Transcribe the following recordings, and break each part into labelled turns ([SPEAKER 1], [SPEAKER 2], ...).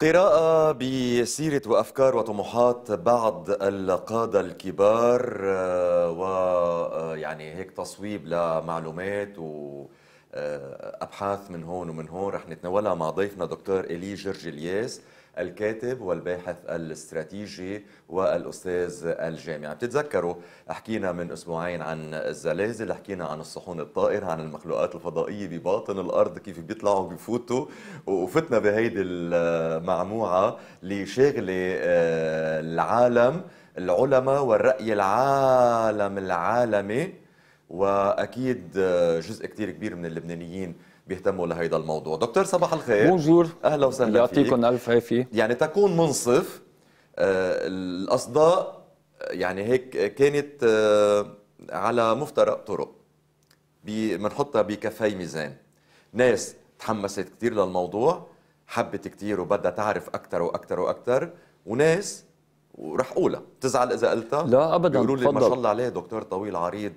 [SPEAKER 1] قراءة بسيرة وأفكار وطموحات بعض القادة الكبار آه، ويعني آه، هيك تصويب لمعلومات و آه، أبحاث من هون ومن هون رح نتناولها مع ضيفنا دكتور إلي الياس الكاتب والباحث الاستراتيجي والاستاذ الجامعي بتتذكروا حكينا من اسبوعين عن الزلازل حكينا عن الصحون الطائرة عن المخلوقات الفضائية بباطن الارض كيف بيطلعوا بيفوتوا وفتنا بهيدي المعموعة لشغلة آه، العالم العلماء والرأي العالم العالمي وأكيد آه، جزء كتير كبير من اللبنانيين بيهتموا لهيدا الموضوع دكتور صباح الخير بونجور اهلا وسهلا فيك يعطيكم الف عافيه يعني تكون منصف آه الاصداء يعني هيك كانت آه على مفترق طرق بنحطها بكفي ميزان ناس تحمست كثير للموضوع حبت كثير وبدها تعرف اكثر واكثر واكثر وناس ورح اقولها بتزعل اذا قلتها لا ابدا بيقولوا لي ما شاء الله عليه دكتور طويل عريض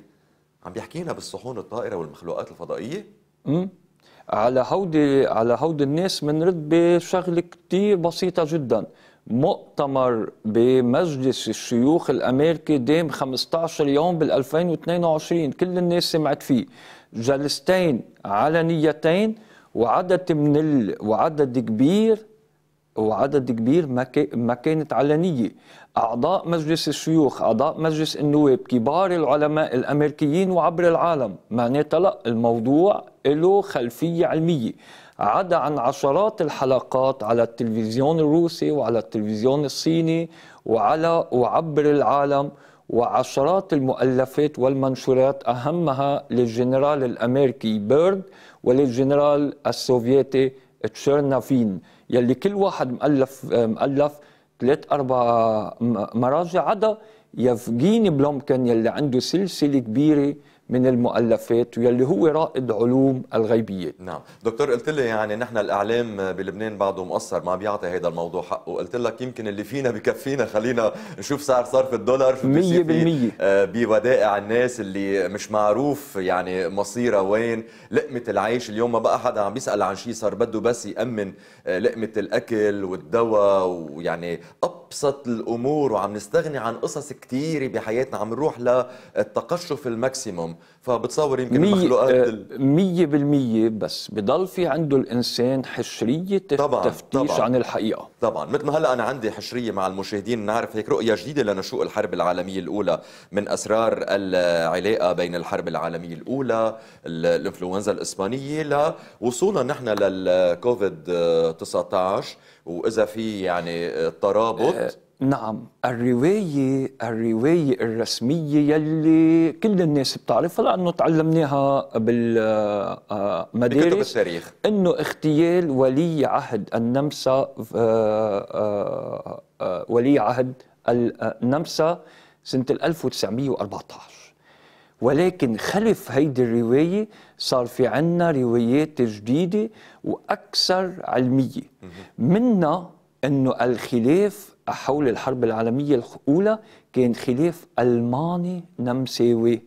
[SPEAKER 1] عم بيحكينا بالصحون الطائره والمخلوقات
[SPEAKER 2] الفضائيه امم على هودي على هودي الناس بنرد بشغله كثير بسيطه جدا مؤتمر بمجلس الشيوخ الامريكي دام 15 يوم بال 2022 كل الناس سمعت فيه جلستين علنيتين وعدد من ال... وعدد كبير وعدد كبير ما, ما كانت علنية أعضاء مجلس الشيوخ أعضاء مجلس النواب كبار العلماء الأمريكيين وعبر العالم معناتها لا الموضوع له خلفية علمية عدا عن عشرات الحلقات على التلفزيون الروسي وعلى التلفزيون الصيني وعلى وعبر العالم وعشرات المؤلفات والمنشورات أهمها للجنرال الأمريكي بيرد وللجنرال السوفيتي تشيرنافين يلي كل واحد مؤلف مؤلف ثلاث اربع مراجع عدا يفجيني بلومكن يلي عنده سلسله كبيره من المؤلفات واللي هو رائد علوم الغيبيات نعم
[SPEAKER 1] دكتور قلت لي يعني نحن الاعلام بلبنان بعده مقصر ما بيعطي هذا الموضوع حقه قلت لك يمكن اللي فينا بكفينا خلينا نشوف سعر صرف الدولار شو 100% آه، بودائع الناس اللي مش معروف يعني مصيرها وين لقمه العيش اليوم ما بقى حدا عم بيسال عن شيء صار بده بس يامن آه، لقمه الاكل والدواء ويعني ابسط الامور وعم نستغني عن قصص كثيره بحياتنا عم نروح للتقشف الماكسيموم فبتصور يمكن مية المخلوقات آه،
[SPEAKER 2] مية بس بضل في عنده الإنسان حشرية طبعا تفتيش طبعا عن الحقيقة
[SPEAKER 1] طبعا مثل ما هلأ أنا عندي حشرية مع المشاهدين نعرف هيك رؤية جديدة لنشوء الحرب العالمية الأولى من أسرار العلاقة بين الحرب العالمية الأولى الإنفلونزا الإسبانية لوصولنا نحن للكوفيد 19 واذا في يعني ترابط آه،
[SPEAKER 2] نعم الرواية الرواية الرسمية يلي كل الناس بتعرفها لأنه تعلمناها بالمدارس آه، التاريخ أنه اغتيال ولي عهد النمسا آه، ولي عهد النمسا سنة 1914 ولكن خلف هيدي الرواية صار في عنا روايات جديدة وأكثر علمية منا أنه الخلاف حول الحرب العالمية الأولى كان خلاف ألماني نمساوي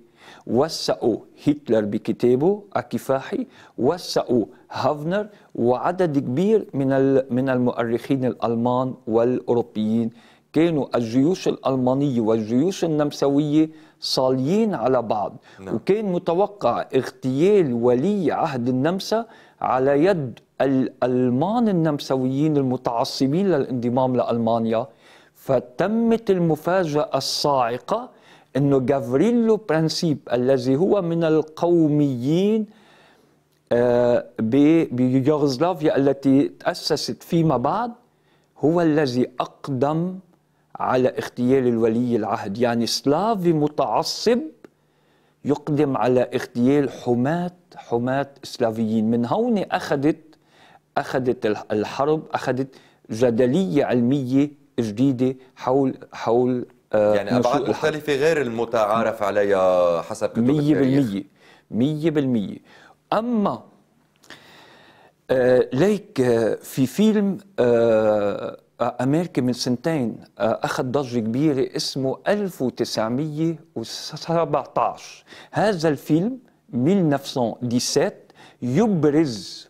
[SPEAKER 2] وثقوا هتلر بكتابه أكفاحي وثقوا هافنر وعدد كبير من من المؤرخين الالمان والاوروبيين كانوا الجيوش الألمانية والجيوش النمساوية صاليين على بعض نعم. وكان متوقع اغتيال ولي عهد النمسا على يد الألمان النمساويين المتعصبين للانضمام لألمانيا فتمت المفاجأة الصاعقة أنه جافريلو برانسيب الذي هو من القوميين آه، بيوغوسلافيا التي تأسست فيما بعد هو الذي أقدم على اغتيال الولي العهد يعني سلافي متعصب يقدم على اغتيال حماة حماة سلافيين من هون أخذت أخذت الحرب أخذت جدلية علمية جديدة حول حول آه، يعني أبعاد مختلفة
[SPEAKER 1] غير المتعارف عليها حسب كتب مية بالمية مية بالمية
[SPEAKER 2] أما آه ليك آه في فيلم آه أمريكي من سنتين آه، أخذ ضجة كبيرة اسمه 1917 هذا الفيلم 1917 يبرز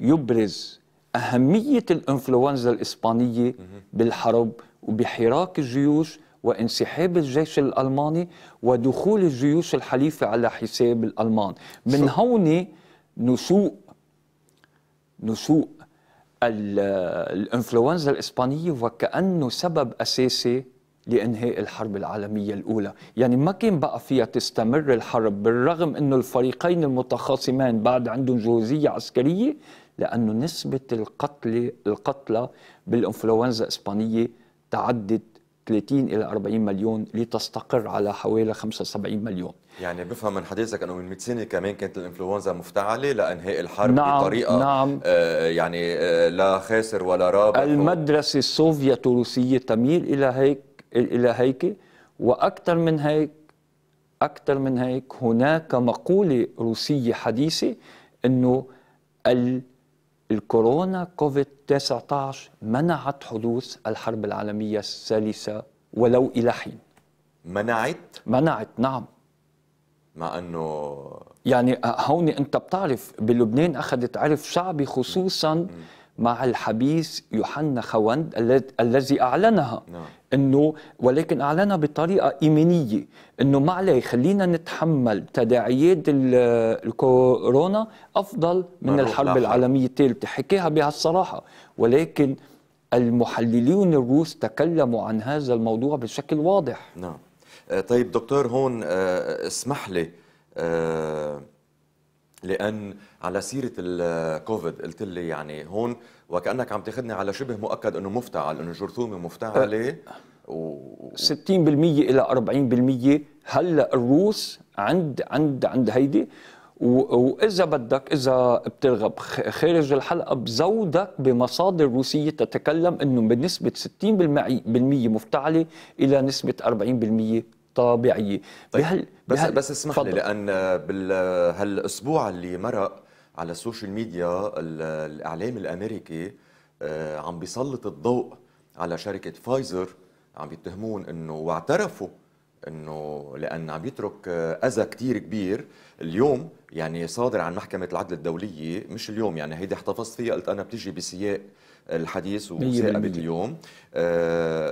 [SPEAKER 2] يبرز أهمية الإنفلونزا الإسبانية بالحرب وبحراك الجيوش وانسحاب الجيش الألماني ودخول الجيوش الحليفة على حساب الألمان من هون نسوء نسوء الانفلونزا الاسبانيه وكانه سبب اساسي لانهاء الحرب العالميه الاولى، يعني ما كان بقى فيها تستمر الحرب بالرغم انه الفريقين المتخاصمان بعد عندهم جهوزيه عسكريه لانه نسبه القتل القتلى بالانفلونزا الاسبانيه تعدت 30 الى 40 مليون لتستقر على حوالي 75 مليون
[SPEAKER 1] يعني بفهم من حديثك انه من 100 سنه كمان كانت الانفلونزا مفتعله لانهاء الحرب نعم بطريقه نعم
[SPEAKER 2] آه يعني آه لا خاسر ولا رابح المدرسه السوفيت الروسيه تميل الى هيك الى هيك واكثر من هيك اكثر من هيك هناك مقوله روسيه حديثه انه الكورونا كوفيد 19 منعت حدوث الحرب العالمية الثالثة ولو إلى حين منعت؟ منعت نعم مع أنه يعني هون أنت بتعرف بلبنان أخذت عرف شعبي خصوصا مع الحبيس يوحنا خوند الذي أعلنها نعم. انه ولكن اعلنها بطريقه ايمانيه انه ما عليه خلينا نتحمل تداعيات الكورونا افضل من الحرب لأخر. العالميه الثالثه حكاها بهالصراحه ولكن المحللون الروس تكلموا عن هذا الموضوع بشكل واضح نعم
[SPEAKER 1] آه، طيب دكتور هون آه، اسمح لي آه، لان على سيره الكوفيد قلت لي يعني هون وكانك عم تاخذني على
[SPEAKER 2] شبه مؤكد انه مفتعل انه جرثومه مفتعله أه، و... 60% الى 40% هلا الروس عند عند عند هيدي واذا بدك اذا بترغب خارج الحلقه بزودك بمصادر روسيه تتكلم انه بنسبه 60% مفتعله الى نسبه 40% طبيعيه طيب بس بس اسمح لي لان بال...
[SPEAKER 1] اللي مرق على السوشيال ميديا الاعلام الامريكي آه، عم بيسلط الضوء على شركه فايزر عم بيتهمون انه واعترفوا انه لان عم يترك آه، اذى كثير كبير اليوم يعني صادر عن محكمه العدل الدوليه مش اليوم يعني هيدي احتفظت فيها قلت انا بتجي بسياق الحديث وسياق اليوم آآ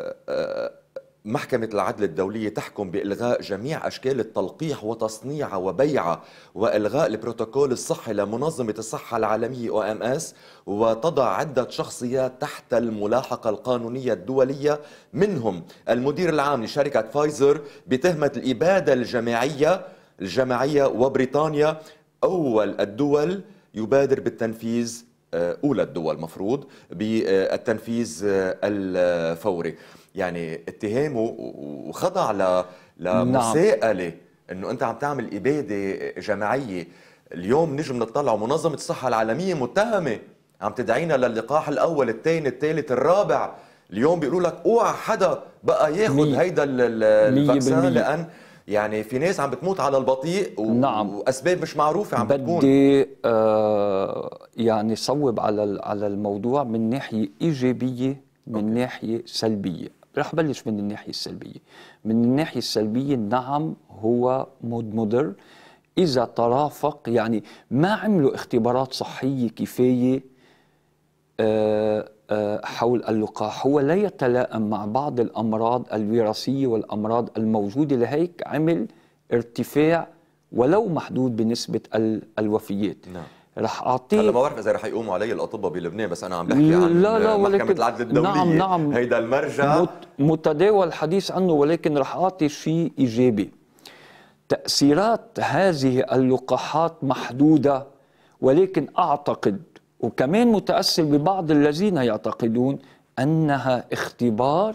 [SPEAKER 1] آه، آآ محكمة العدل الدولية تحكم بإلغاء جميع أشكال التلقيح وتصنيع وبيع وإلغاء البروتوكول الصحي لمنظمة الصحة العالمية OMS وتضع عدة شخصيات تحت الملاحقة القانونية الدولية منهم المدير العام لشركة فايزر بتهمة الإبادة الجماعية الجماعية وبريطانيا أول الدول يبادر بالتنفيذ آه، أولى الدول مفروض بالتنفيذ آه، الفوري يعني اتهامه وخضع ل لمساءله نعم. انه انت عم تعمل اباده جماعيه اليوم نجم نطلع منظمه الصحه العالميه متهمه عم تدعينا للقاح الاول الثاني الثالث الرابع اليوم بيقولوا لك اوعى حدا بقى ياخذ هيدا الفاكسين لان يعني في ناس عم بتموت على البطيء و... نعم. واسباب مش معروفه عم بدي بتكون
[SPEAKER 2] بدي آه يعني صوب على على الموضوع من ناحيه ايجابيه من أوكي. ناحيه سلبيه رح بلش من الناحيه السلبيه من الناحيه السلبيه نعم هو مودر اذا ترافق يعني ما عملوا اختبارات صحيه كفايه آه، آه، حول اللقاح هو لا يتلائم مع بعض الأمراض الوراثية والأمراض الموجودة لهيك عمل ارتفاع ولو محدود بنسبة الوفيات نعم. رح اعطيه هلا ما بعرف
[SPEAKER 1] اذا رح يقوموا علي الاطباء بلبنان بس انا عم بحكي عن لا لا محكمه العدل الدوليه نعم نعم
[SPEAKER 2] هيدا المرجع مت متداول الحديث عنه ولكن رح اعطي شيء ايجابي تاثيرات هذه اللقاحات محدوده ولكن اعتقد وكمان متاثر ببعض الذين يعتقدون انها اختبار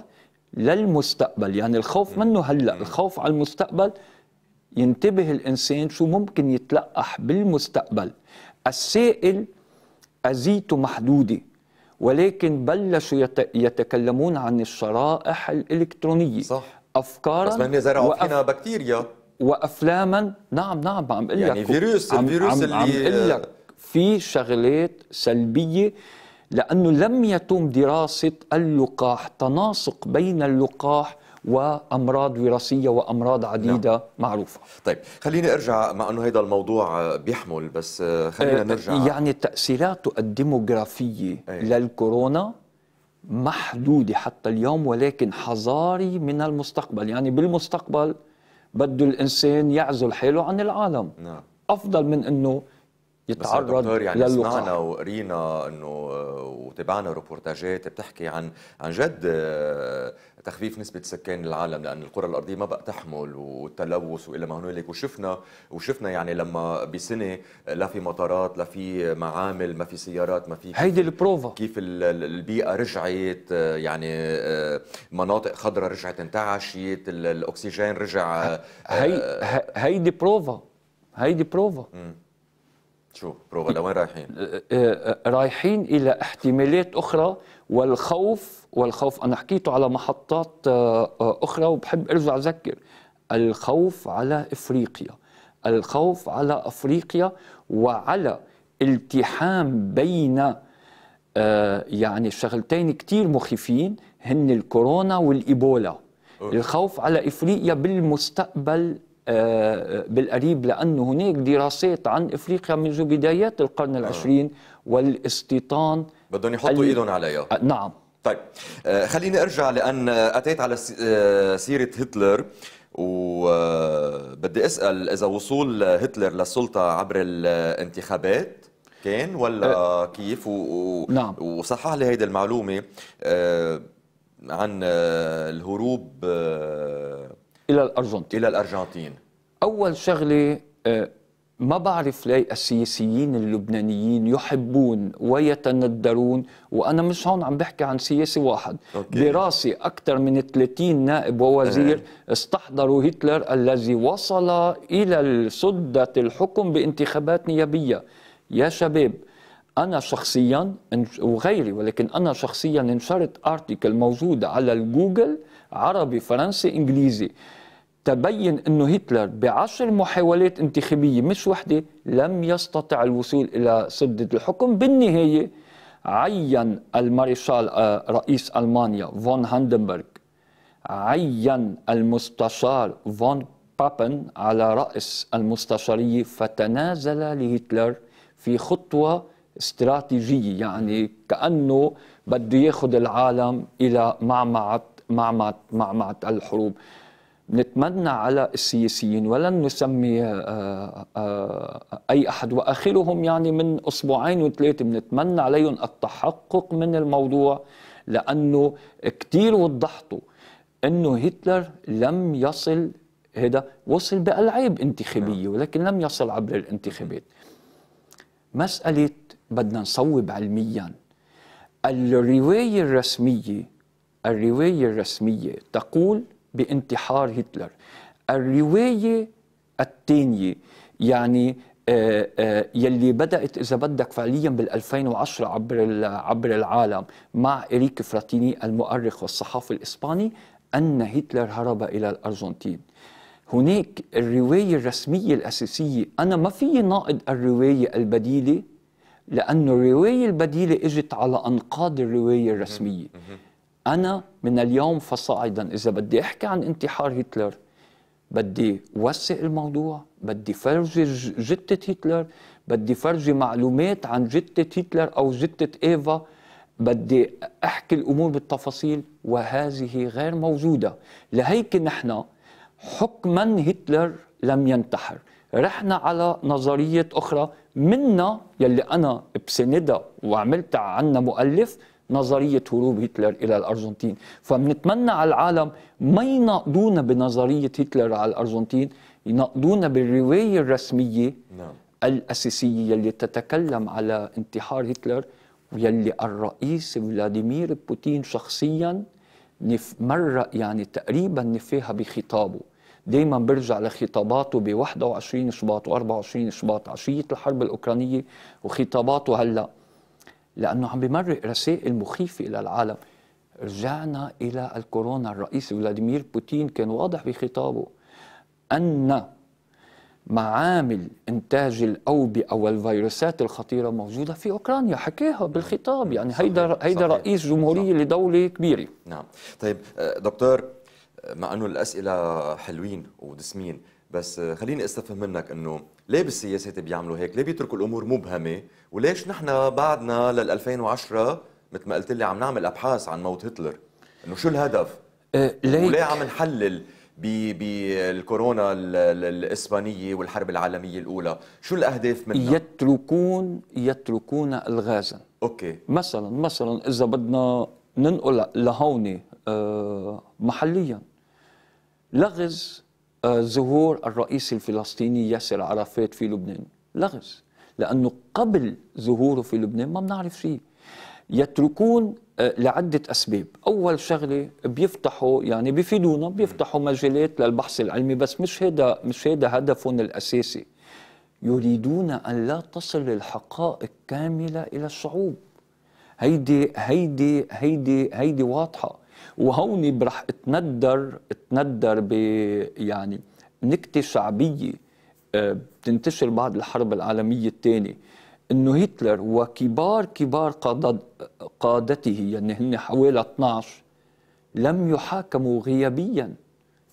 [SPEAKER 2] للمستقبل يعني الخوف منه هلا الخوف على المستقبل ينتبه الانسان شو ممكن يتلقح بالمستقبل السائل أزيته محدودة ولكن بلشوا يتكلمون عن الشرائح الإلكترونية صح أفكارا بس ما زرعوا وأف...
[SPEAKER 1] فينا بكتيريا
[SPEAKER 2] وأفلاما نعم نعم عم أقول يعني لك يعني فيروس عم الفيروس عم اللي عم أقول لك في شغلات سلبية لأنه لم يتم دراسة اللقاح تناسق بين اللقاح وامراض وراثيه وامراض نعم. عديده نعم. معروفه طيب خليني ارجع مع انه هذا الموضوع بيحمل بس خلينا آه، نرجع يعني التاثيرات الديموغرافيه إيه. للكورونا محدودة حتى اليوم ولكن حظاري من المستقبل يعني بالمستقبل بده الإنسان يعزل حاله عن العالم نعم. أفضل من أنه يتعرض بس يعني سمعنا
[SPEAKER 1] وقرينا أنه وتابعنا روبورتاجات بتحكي عن عن جد آه، تخفيف نسبة سكان العالم لأن القرى الأرضية ما بقى تحمل والتلوث وإلى ما هنالك وشفنا وشفنا يعني لما بسنة لا في مطارات لا في معامل ما في سيارات ما في هيدي البروفا كيف البيئة رجعت آه، يعني آه، مناطق خضراء رجعت انتعشت الأكسجين
[SPEAKER 2] رجع هي هيدي بروفا هيدي بروفا م. شو بروفا لوين رايحين؟ آه، آه، آه، رايحين الى احتمالات اخرى والخوف والخوف انا حكيته على محطات اخرى وبحب ارجع اذكر الخوف على افريقيا الخوف على افريقيا وعلى التحام بين يعني شغلتين كثير مخيفين هن الكورونا والايبولا الخوف على افريقيا بالمستقبل آه، بالقريب لأنه هناك دراسات عن إفريقيا منذ بدايات القرن آه. العشرين والاستيطان بدهم يحطوا ايدهم عليها آه، نعم
[SPEAKER 1] طيب خليني ارجع لان اتيت على سيره هتلر وبدي اسال اذا وصول هتلر للسلطه عبر الانتخابات كان ولا أه كيف و... نعم وصحح لي هيدي المعلومه عن الهروب الى الارجنتين الى الارجنتين
[SPEAKER 2] اول شغله آه، ما بعرف ليه السياسيين اللبنانيين يحبون ويتندرون وانا مش هون عم بحكي عن سياسي واحد أوكي. براسي اكثر من 30 نائب ووزير أه. استحضروا هتلر الذي وصل الى سده الحكم بانتخابات نيابيه يا شباب انا شخصيا وغيري ولكن انا شخصيا نشرت ارتكل موجود على الجوجل عربي فرنسي انجليزي تبين انه هتلر بعشر محاولات انتخابيه مش وحده لم يستطع الوصول الى سده الحكم بالنهايه عين المارشال آه، رئيس المانيا فون هاندنبرغ عين المستشار فون بابن على راس المستشاريه فتنازل لهتلر في خطوه استراتيجيه يعني كانه بده ياخذ العالم الى معمعه معمعة معمعة الحروب نتمنى على السياسيين ولن نسمي آه، آه، أي أحد وآخرهم يعني من أسبوعين وثلاثة بنتمنى عليهم التحقق من الموضوع لأنه كثير وضحتوا أنه هتلر لم يصل هذا وصل بألعاب انتخابية نعم. ولكن لم يصل عبر الانتخابات مسألة بدنا نصوب علميا الرواية الرسمية الرواية الرسمية تقول بانتحار هتلر الرواية الثانية يعني آه، آه، يلي بدأت إذا بدك فعليا بال2010 عبر عبر العالم مع إريك فراتيني المؤرخ والصحافي الإسباني أن هتلر هرب إلى الأرجنتين هناك الرواية الرسمية الأساسية أنا ما في ناقد الرواية البديلة لأن الرواية البديلة إجت على أنقاض الرواية الرسمية أنا من اليوم فصاعدا إذا بدي أحكي عن انتحار هتلر بدي وسع الموضوع بدي فرجي جتة هتلر بدي فرجي معلومات عن جتة هتلر أو جتة إيفا بدي أحكي الأمور بالتفاصيل وهذه غير موجودة لهيك نحن حكما هتلر لم ينتحر رحنا على نظرية أخرى منا يلي أنا بسندها وعملت عنا مؤلف نظرية هروب هتلر إلى الأرجنتين فبنتمنى على العالم ما يناقضونا بنظرية هتلر على الأرجنتين يناقضونا بالرواية الرسمية نعم. الأساسية اللي تتكلم على انتحار هتلر ويلي الرئيس فلاديمير بوتين شخصيا نف مرة يعني تقريبا نفاها بخطابه دايما برجع لخطاباته ب 21 شباط و 24 شباط عشية الحرب الأوكرانية وخطاباته هلأ لانه عم بمرق رسائل مخيفه الى العالم رجعنا الى الكورونا الرئيس فلاديمير بوتين كان واضح بخطابه ان معامل انتاج الاوبئه والفيروسات الخطيره موجوده في اوكرانيا حكاها بالخطاب يعني هيدا هيدا رئيس جمهوريه
[SPEAKER 1] نعم. لدوله كبيره نعم طيب آه، دكتور آه، مع انه الاسئله حلوين ودسمين بس آه، خليني استفهم منك انه ليه بالسياسات بيعملوا هيك ليه بيتركوا الامور مبهمه وليش نحن بعدنا لل 2010 مثل ما قلت لي عم نعمل ابحاث عن موت هتلر انه شو الهدف؟ إيه، ليك وليه عم نحلل بالكورونا الاسبانيه والحرب العالميه الاولى، شو الاهداف منها؟
[SPEAKER 2] يتركون يتركون الغازا اوكي مثلا مثلا اذا بدنا ننقل لهون آه، محليا لغز آه، ظهور الرئيس الفلسطيني ياسر عرفات في لبنان لغز لأنه قبل ظهوره في لبنان ما بنعرف شيء يتركون آه، لعدة أسباب أول شغلة بيفتحوا يعني بيفيدونا بيفتحوا مجالات للبحث العلمي بس مش هذا مش هذا هدفهم الأساسي يريدون أن لا تصل الحقائق كاملة إلى الشعوب هيدي هيدي هيدي هيدي واضحة وهون برح اتندر اتندر ب يعني نكتة شعبية بتنتشر بعد الحرب العالميه الثانيه انه هتلر وكبار كبار قادته يعني هن حوالي 12 لم يحاكموا غيابيا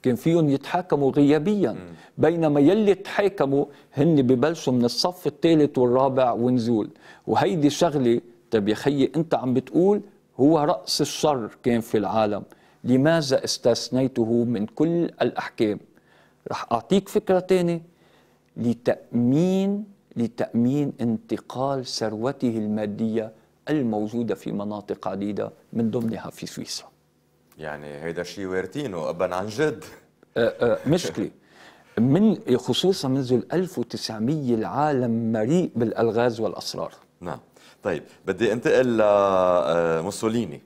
[SPEAKER 2] كان فيهم يتحاكموا غيابيا بينما يلي تحاكموا هن ببلشوا من الصف الثالث والرابع ونزول وهيدي شغله طيب يا خيي انت عم بتقول هو راس الشر كان في العالم لماذا استثنيته من كل الاحكام رح اعطيك فكره ثانيه لتأمين لتأمين انتقال ثروته المادية الموجودة في مناطق عديدة من ضمنها في سويسرا
[SPEAKER 1] يعني هيدا شيء وارثينه أبا عن جد أه، أه،
[SPEAKER 2] مشكلة من خصوصا منذ 1900 العالم مليء بالألغاز والأسرار
[SPEAKER 1] نعم طيب بدي انتقل لموسوليني آه،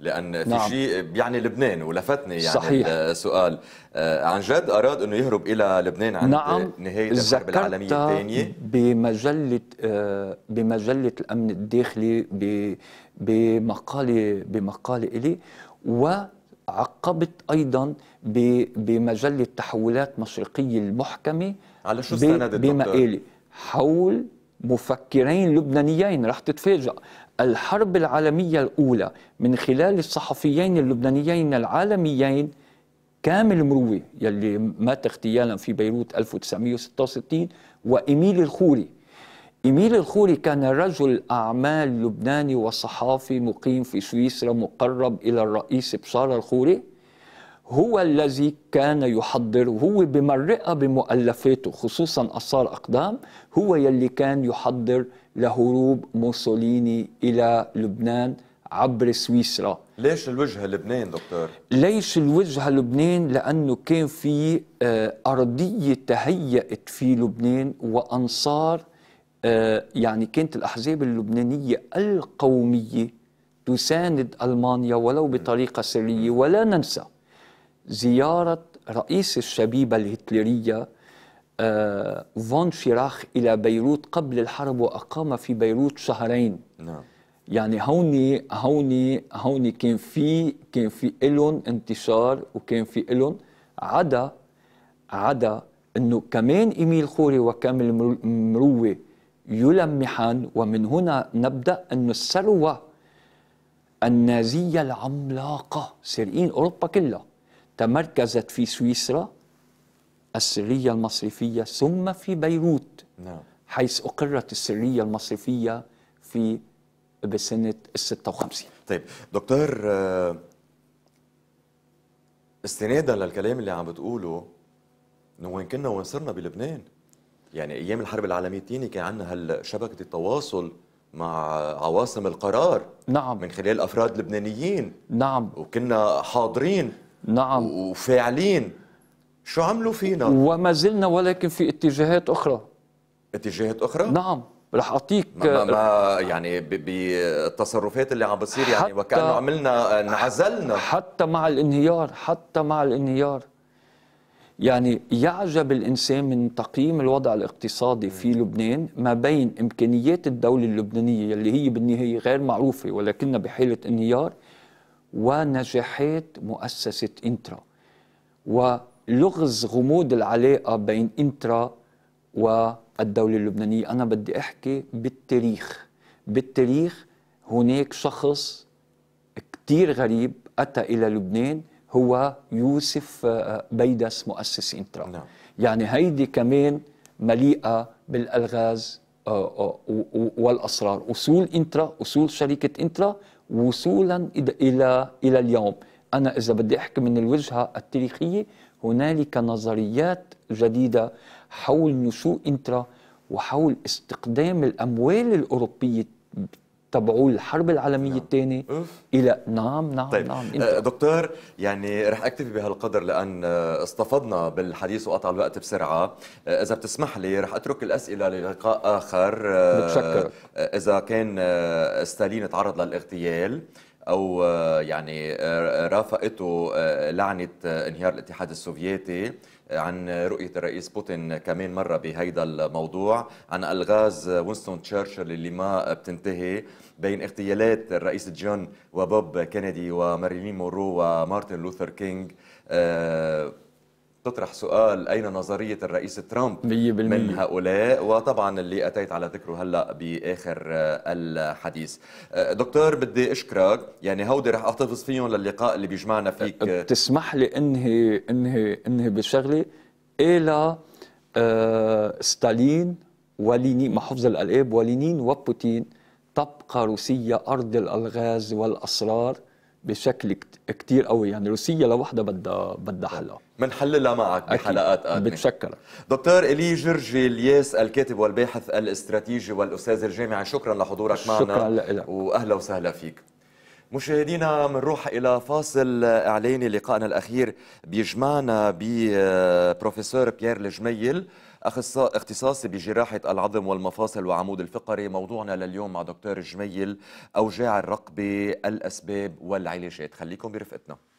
[SPEAKER 1] لان في نعم. شيء يعني لبنان ولفتني يعني صحيح. السؤال آه، عن جد اراد انه يهرب الى لبنان عند نعم. نهايه الحرب العالميه الثانيه
[SPEAKER 2] بمجله آه، بمجله الامن الداخلي بمقاله بمقاله الي وعقبت ايضا بمجله تحولات مشرقيه المحكمه على شو استندت بما الي حول مفكرين لبنانيين رح تتفاجأ الحرب العالمية الأولى من خلال الصحفيين اللبنانيين العالميين كامل مروي يلي مات اغتيالا في بيروت 1966 وإميل الخوري إميل الخوري كان رجل أعمال لبناني وصحافي مقيم في سويسرا مقرب إلى الرئيس بشار الخوري هو الذي كان يحضر وهو بمرقها بمؤلفاته خصوصا أصار أقدام هو يلي كان يحضر لهروب موسوليني إلى لبنان عبر سويسرا
[SPEAKER 1] ليش الوجهة لبنان دكتور؟
[SPEAKER 2] ليش الوجهة لبنان؟ لأنه كان في آه، أرضية تهيأت في لبنان وأنصار آه، يعني كانت الأحزاب اللبنانية القومية تساند ألمانيا ولو بطريقة سرية ولا ننسى زيارة رئيس الشبيبة الهتلرية آه، فون شيراخ إلى بيروت قبل الحرب وأقام في بيروت شهرين نعم. يعني هوني هوني هوني كان في كان في الن انتشار وكان في الن عدا عدا انه كمان ايميل خوري وكامل مروه يلمحان ومن هنا نبدا انه الثروه النازيه العملاقه سارقين اوروبا كلها تمركزت في سويسرا السرية المصرفية ثم في بيروت نعم. حيث أقرت السرية المصرفية في بسنة ال 56 طيب دكتور
[SPEAKER 1] آه، استنادا للكلام اللي عم بتقوله وين كنا وين صرنا بلبنان يعني ايام الحرب العالميه الثانيه كان عندنا هالشبكه التواصل مع عواصم القرار نعم من خلال افراد لبنانيين نعم وكنا حاضرين نعم وفاعلين شو عملوا
[SPEAKER 2] فينا؟ وما زلنا ولكن في اتجاهات أخرى
[SPEAKER 1] اتجاهات أخرى؟ نعم رح اعطيك
[SPEAKER 2] ما, ما
[SPEAKER 1] يعني بالتصرفات اللي عم بتصير يعني وكانه عملنا
[SPEAKER 2] انعزلنا حتى مع الانهيار حتى مع الانهيار يعني يعجب الانسان من تقييم الوضع الاقتصادي في لبنان ما بين امكانيات الدوله اللبنانيه اللي هي بالنهايه غير معروفه ولكنها بحاله انهيار ونجاحات مؤسسة إنترا ولغز غموض العلاقة بين إنترا والدولة اللبنانية أنا بدي أحكي بالتاريخ بالتاريخ هناك شخص كتير غريب أتى إلى لبنان هو يوسف آه، آه، بيدس مؤسس إنترا نعم. يعني هيدي كمان مليئة بالألغاز آه، والأسرار أصول إنترا أصول شركة إنترا وصولا الى الى اليوم انا اذا بدي احكي من الوجهه التاريخيه هنالك نظريات جديده حول نشوء انترا وحول استقدام الاموال الاوروبيه تبعوا الحرب العالمية نعم. الثانية إلى نعم
[SPEAKER 1] نعم طيب. نعم انت. آه، دكتور يعني رح أكتفي بهالقدر لأن استفضنا آه، بالحديث وقطع الوقت بسرعة آه، إذا بتسمح لي رح أترك الأسئلة للقاء آخر متشكر. إذا كان ستالين تعرض للاغتيال او آه، يعني آه، رافقته آه، لعنه انهيار الاتحاد السوفيتي عن رؤية الرئيس بوتين كمان مرة بهيدا الموضوع عن ألغاز وينستون تشرشل اللي ما بتنتهي بين اغتيالات الرئيس جون وبوب كندي ومارلين مورو ومارتن لوثر كينج تطرح سؤال أين نظرية الرئيس ترامب من هؤلاء وطبعا اللي أتيت على ذكره هلأ بآخر آه، الحديث آه، دكتور بدي أشكرك يعني هودي رح
[SPEAKER 2] أحتفظ فيهم للقاء اللي بيجمعنا فيك أه، تسمح لي أنهي أنهي أنهي بشغلة إلى ستالين ولينين محفظ الألقاب ولينين وبوتين تبقى روسيا أرض الألغاز والأسرار بشكل كتير قوي يعني روسيا لوحدها بدها بدها حلها
[SPEAKER 1] بنحللها معك بحلقات قادمه بتشكرك دكتور الي جرجي الياس الكاتب والباحث الاستراتيجي والاستاذ الجامعي شكرا لحضورك شكرا معنا لك. واهلا وسهلا فيك مشاهدينا بنروح إلى فاصل إعلاني لقائنا الأخير بيجمعنا ببروفيسور آه، بيير الجميل اختصاصي بجراحة العظم والمفاصل وعمود الفقري موضوعنا لليوم مع دكتور جميل أوجاع الرقبة الأسباب والعلاجات خليكم برفقتنا